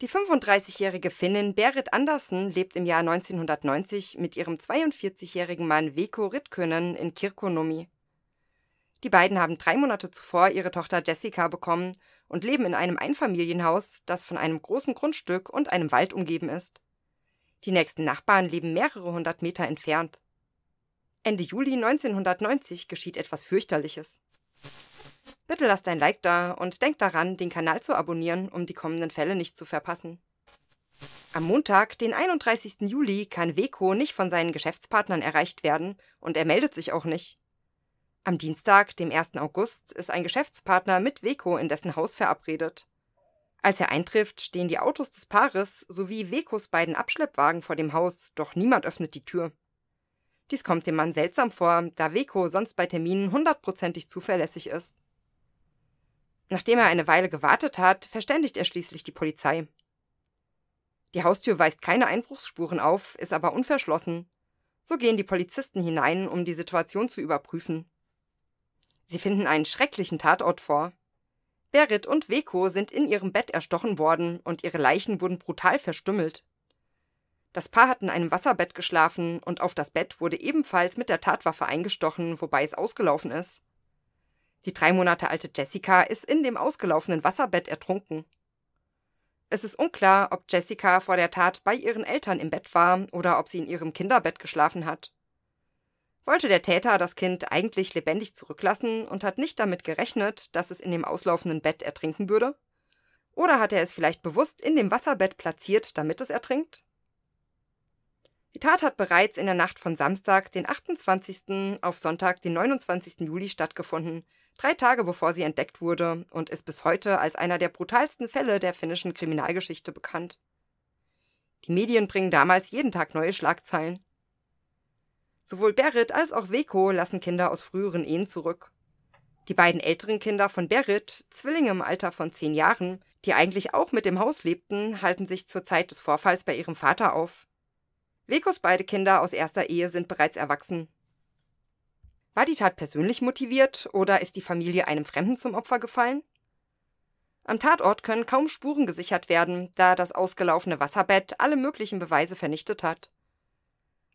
Die 35-jährige Finnin Berit Andersen lebt im Jahr 1990 mit ihrem 42-jährigen Mann Veko Ritkönen in Kirkonomi. Die beiden haben drei Monate zuvor ihre Tochter Jessica bekommen und leben in einem Einfamilienhaus, das von einem großen Grundstück und einem Wald umgeben ist. Die nächsten Nachbarn leben mehrere hundert Meter entfernt. Ende Juli 1990 geschieht etwas fürchterliches. Bitte lass dein Like da und denk daran, den Kanal zu abonnieren, um die kommenden Fälle nicht zu verpassen. Am Montag, den 31. Juli, kann Weko nicht von seinen Geschäftspartnern erreicht werden und er meldet sich auch nicht. Am Dienstag, dem 1. August, ist ein Geschäftspartner mit Weko in dessen Haus verabredet. Als er eintrifft, stehen die Autos des Paares sowie Wekos beiden Abschleppwagen vor dem Haus, doch niemand öffnet die Tür. Dies kommt dem Mann seltsam vor, da Weko sonst bei Terminen hundertprozentig zuverlässig ist. Nachdem er eine Weile gewartet hat, verständigt er schließlich die Polizei. Die Haustür weist keine Einbruchsspuren auf, ist aber unverschlossen. So gehen die Polizisten hinein, um die Situation zu überprüfen. Sie finden einen schrecklichen Tatort vor. Berit und Weko sind in ihrem Bett erstochen worden und ihre Leichen wurden brutal verstümmelt. Das Paar hat in einem Wasserbett geschlafen und auf das Bett wurde ebenfalls mit der Tatwaffe eingestochen, wobei es ausgelaufen ist. Die drei Monate alte Jessica ist in dem ausgelaufenen Wasserbett ertrunken. Es ist unklar, ob Jessica vor der Tat bei ihren Eltern im Bett war oder ob sie in ihrem Kinderbett geschlafen hat. Wollte der Täter das Kind eigentlich lebendig zurücklassen und hat nicht damit gerechnet, dass es in dem auslaufenden Bett ertrinken würde? Oder hat er es vielleicht bewusst in dem Wasserbett platziert, damit es ertrinkt? Die Tat hat bereits in der Nacht von Samstag, den 28. auf Sonntag, den 29. Juli stattgefunden drei Tage bevor sie entdeckt wurde und ist bis heute als einer der brutalsten Fälle der finnischen Kriminalgeschichte bekannt. Die Medien bringen damals jeden Tag neue Schlagzeilen. Sowohl Berit als auch Weko lassen Kinder aus früheren Ehen zurück. Die beiden älteren Kinder von Berit, Zwillinge im Alter von zehn Jahren, die eigentlich auch mit dem Haus lebten, halten sich zur Zeit des Vorfalls bei ihrem Vater auf. Wekos beide Kinder aus erster Ehe sind bereits erwachsen. War die Tat persönlich motiviert oder ist die Familie einem Fremden zum Opfer gefallen? Am Tatort können kaum Spuren gesichert werden, da das ausgelaufene Wasserbett alle möglichen Beweise vernichtet hat.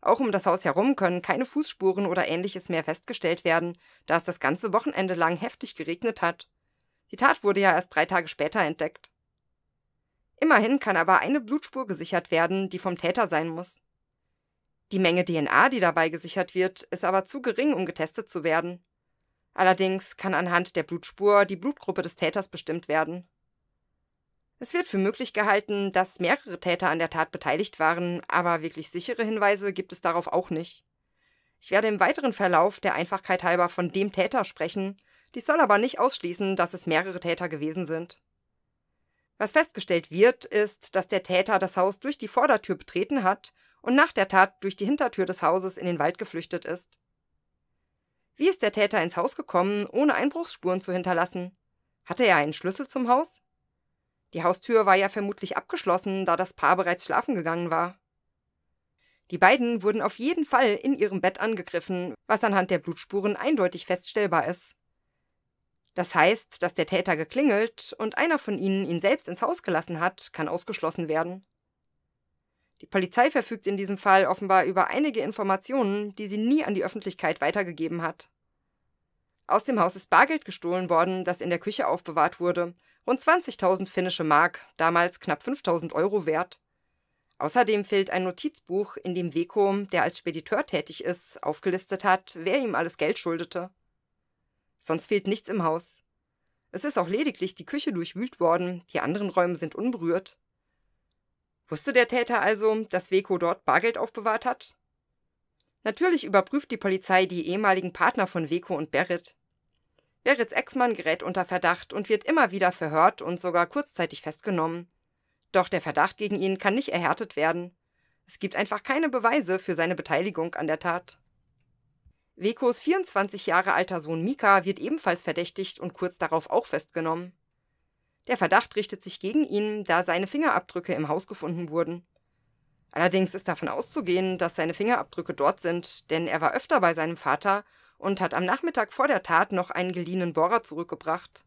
Auch um das Haus herum können keine Fußspuren oder ähnliches mehr festgestellt werden, da es das ganze Wochenende lang heftig geregnet hat. Die Tat wurde ja erst drei Tage später entdeckt. Immerhin kann aber eine Blutspur gesichert werden, die vom Täter sein muss. Die Menge DNA, die dabei gesichert wird, ist aber zu gering, um getestet zu werden. Allerdings kann anhand der Blutspur die Blutgruppe des Täters bestimmt werden. Es wird für möglich gehalten, dass mehrere Täter an der Tat beteiligt waren, aber wirklich sichere Hinweise gibt es darauf auch nicht. Ich werde im weiteren Verlauf der Einfachkeit halber von dem Täter sprechen, dies soll aber nicht ausschließen, dass es mehrere Täter gewesen sind. Was festgestellt wird, ist, dass der Täter das Haus durch die Vordertür betreten hat und nach der Tat durch die Hintertür des Hauses in den Wald geflüchtet ist. Wie ist der Täter ins Haus gekommen, ohne Einbruchsspuren zu hinterlassen? Hatte er einen Schlüssel zum Haus? Die Haustür war ja vermutlich abgeschlossen, da das Paar bereits schlafen gegangen war. Die beiden wurden auf jeden Fall in ihrem Bett angegriffen, was anhand der Blutspuren eindeutig feststellbar ist. Das heißt, dass der Täter geklingelt und einer von ihnen ihn selbst ins Haus gelassen hat, kann ausgeschlossen werden. Die Polizei verfügt in diesem Fall offenbar über einige Informationen, die sie nie an die Öffentlichkeit weitergegeben hat. Aus dem Haus ist Bargeld gestohlen worden, das in der Küche aufbewahrt wurde. Rund 20.000 finnische Mark, damals knapp 5.000 Euro wert. Außerdem fehlt ein Notizbuch, in dem Weko, der als Spediteur tätig ist, aufgelistet hat, wer ihm alles Geld schuldete. Sonst fehlt nichts im Haus. Es ist auch lediglich die Küche durchwühlt worden, die anderen Räume sind unberührt. Wusste der Täter also, dass Weko dort Bargeld aufbewahrt hat? Natürlich überprüft die Polizei die ehemaligen Partner von Weko und Berit. Berits Ex-Mann gerät unter Verdacht und wird immer wieder verhört und sogar kurzzeitig festgenommen. Doch der Verdacht gegen ihn kann nicht erhärtet werden. Es gibt einfach keine Beweise für seine Beteiligung an der Tat. Wekos 24 Jahre alter Sohn Mika wird ebenfalls verdächtigt und kurz darauf auch festgenommen. Der Verdacht richtet sich gegen ihn, da seine Fingerabdrücke im Haus gefunden wurden. Allerdings ist davon auszugehen, dass seine Fingerabdrücke dort sind, denn er war öfter bei seinem Vater und hat am Nachmittag vor der Tat noch einen geliehenen Bohrer zurückgebracht.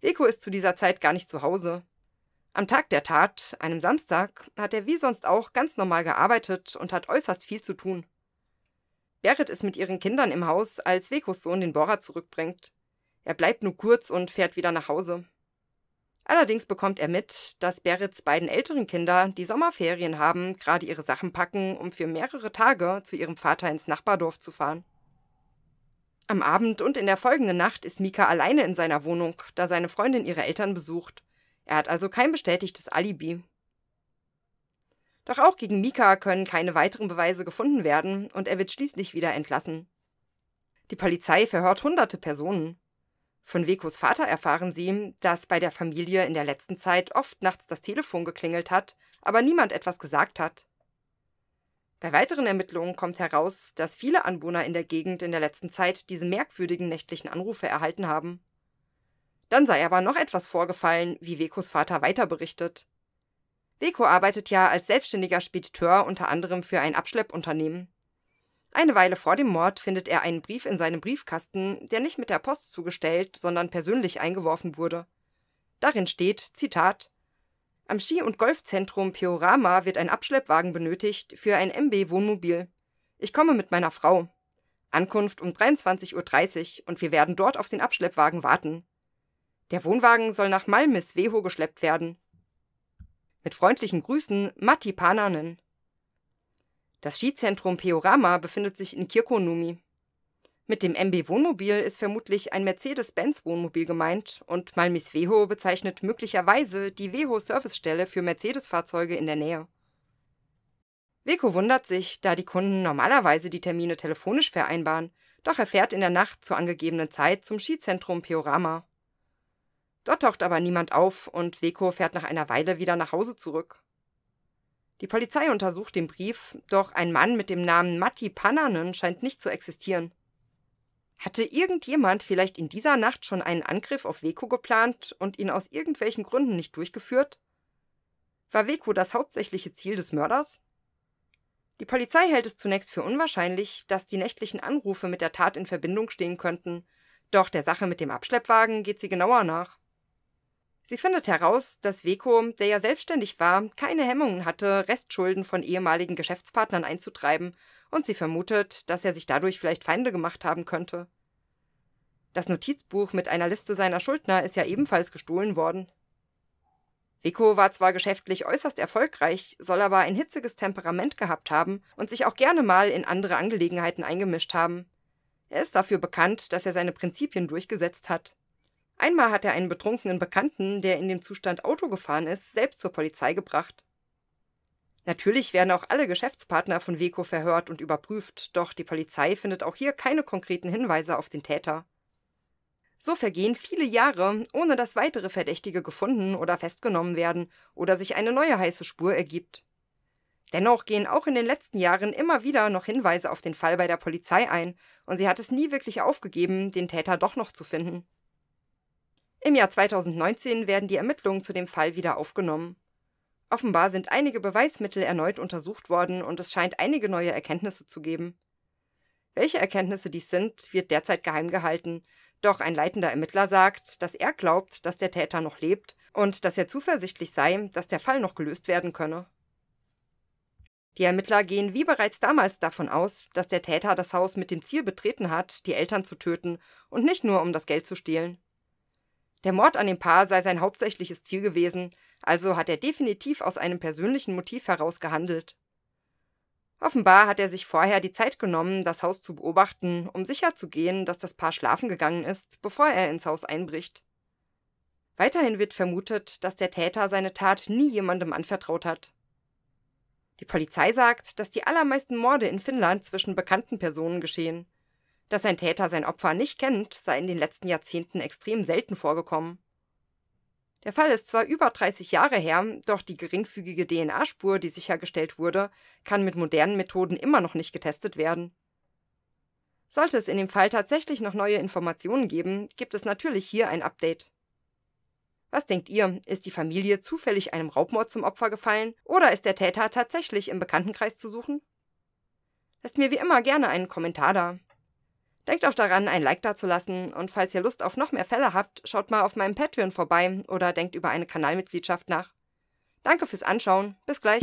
Weko ist zu dieser Zeit gar nicht zu Hause. Am Tag der Tat, einem Samstag, hat er wie sonst auch ganz normal gearbeitet und hat äußerst viel zu tun. Berit ist mit ihren Kindern im Haus, als Wekos Sohn den Bohrer zurückbringt. Er bleibt nur kurz und fährt wieder nach Hause. Allerdings bekommt er mit, dass Berets beiden älteren Kinder, die Sommerferien haben, gerade ihre Sachen packen, um für mehrere Tage zu ihrem Vater ins Nachbardorf zu fahren. Am Abend und in der folgenden Nacht ist Mika alleine in seiner Wohnung, da seine Freundin ihre Eltern besucht. Er hat also kein bestätigtes Alibi. Doch auch gegen Mika können keine weiteren Beweise gefunden werden und er wird schließlich wieder entlassen. Die Polizei verhört hunderte Personen. Von Vekos Vater erfahren sie, dass bei der Familie in der letzten Zeit oft nachts das Telefon geklingelt hat, aber niemand etwas gesagt hat. Bei weiteren Ermittlungen kommt heraus, dass viele Anwohner in der Gegend in der letzten Zeit diese merkwürdigen nächtlichen Anrufe erhalten haben. Dann sei aber noch etwas vorgefallen, wie Vekos Vater weiterberichtet. berichtet. Veko arbeitet ja als selbstständiger Spediteur unter anderem für ein Abschleppunternehmen. Eine Weile vor dem Mord findet er einen Brief in seinem Briefkasten, der nicht mit der Post zugestellt, sondern persönlich eingeworfen wurde. Darin steht, Zitat, Am Ski- und Golfzentrum Peorama wird ein Abschleppwagen benötigt für ein MB-Wohnmobil. Ich komme mit meiner Frau. Ankunft um 23.30 Uhr und wir werden dort auf den Abschleppwagen warten. Der Wohnwagen soll nach Malmis Weho geschleppt werden. Mit freundlichen Grüßen, Matti Pananen. Das Skizentrum Peorama befindet sich in Kirkonumi. Mit dem MB Wohnmobil ist vermutlich ein Mercedes-Benz Wohnmobil gemeint und Malmis Veho bezeichnet möglicherweise die Veho-Servicestelle für Mercedes-Fahrzeuge in der Nähe. Wilko wundert sich, da die Kunden normalerweise die Termine telefonisch vereinbaren, doch er fährt in der Nacht zur angegebenen Zeit zum Skizentrum Peorama. Dort taucht aber niemand auf und Wilko fährt nach einer Weile wieder nach Hause zurück. Die Polizei untersucht den Brief, doch ein Mann mit dem Namen Matti Pannanen scheint nicht zu existieren. Hatte irgendjemand vielleicht in dieser Nacht schon einen Angriff auf Weko geplant und ihn aus irgendwelchen Gründen nicht durchgeführt? War Weko das hauptsächliche Ziel des Mörders? Die Polizei hält es zunächst für unwahrscheinlich, dass die nächtlichen Anrufe mit der Tat in Verbindung stehen könnten, doch der Sache mit dem Abschleppwagen geht sie genauer nach. Sie findet heraus, dass Weko, der ja selbstständig war, keine Hemmungen hatte, Restschulden von ehemaligen Geschäftspartnern einzutreiben, und sie vermutet, dass er sich dadurch vielleicht Feinde gemacht haben könnte. Das Notizbuch mit einer Liste seiner Schuldner ist ja ebenfalls gestohlen worden. Weko war zwar geschäftlich äußerst erfolgreich, soll aber ein hitziges Temperament gehabt haben und sich auch gerne mal in andere Angelegenheiten eingemischt haben. Er ist dafür bekannt, dass er seine Prinzipien durchgesetzt hat. Einmal hat er einen betrunkenen Bekannten, der in dem Zustand Auto gefahren ist, selbst zur Polizei gebracht. Natürlich werden auch alle Geschäftspartner von Weko verhört und überprüft, doch die Polizei findet auch hier keine konkreten Hinweise auf den Täter. So vergehen viele Jahre, ohne dass weitere Verdächtige gefunden oder festgenommen werden oder sich eine neue heiße Spur ergibt. Dennoch gehen auch in den letzten Jahren immer wieder noch Hinweise auf den Fall bei der Polizei ein, und sie hat es nie wirklich aufgegeben, den Täter doch noch zu finden. Im Jahr 2019 werden die Ermittlungen zu dem Fall wieder aufgenommen. Offenbar sind einige Beweismittel erneut untersucht worden und es scheint einige neue Erkenntnisse zu geben. Welche Erkenntnisse dies sind, wird derzeit geheim gehalten, doch ein leitender Ermittler sagt, dass er glaubt, dass der Täter noch lebt und dass er zuversichtlich sei, dass der Fall noch gelöst werden könne. Die Ermittler gehen wie bereits damals davon aus, dass der Täter das Haus mit dem Ziel betreten hat, die Eltern zu töten und nicht nur um das Geld zu stehlen. Der Mord an dem Paar sei sein hauptsächliches Ziel gewesen, also hat er definitiv aus einem persönlichen Motiv heraus gehandelt. Offenbar hat er sich vorher die Zeit genommen, das Haus zu beobachten, um sicherzugehen, dass das Paar schlafen gegangen ist, bevor er ins Haus einbricht. Weiterhin wird vermutet, dass der Täter seine Tat nie jemandem anvertraut hat. Die Polizei sagt, dass die allermeisten Morde in Finnland zwischen bekannten Personen geschehen. Dass ein Täter sein Opfer nicht kennt, sei in den letzten Jahrzehnten extrem selten vorgekommen. Der Fall ist zwar über 30 Jahre her, doch die geringfügige DNA-Spur, die sichergestellt wurde, kann mit modernen Methoden immer noch nicht getestet werden. Sollte es in dem Fall tatsächlich noch neue Informationen geben, gibt es natürlich hier ein Update. Was denkt ihr, ist die Familie zufällig einem Raubmord zum Opfer gefallen oder ist der Täter tatsächlich im Bekanntenkreis zu suchen? Lasst mir wie immer gerne einen Kommentar da. Denkt auch daran, ein Like da zu lassen und falls ihr Lust auf noch mehr Fälle habt, schaut mal auf meinem Patreon vorbei oder denkt über eine Kanalmitgliedschaft nach. Danke fürs Anschauen, bis gleich.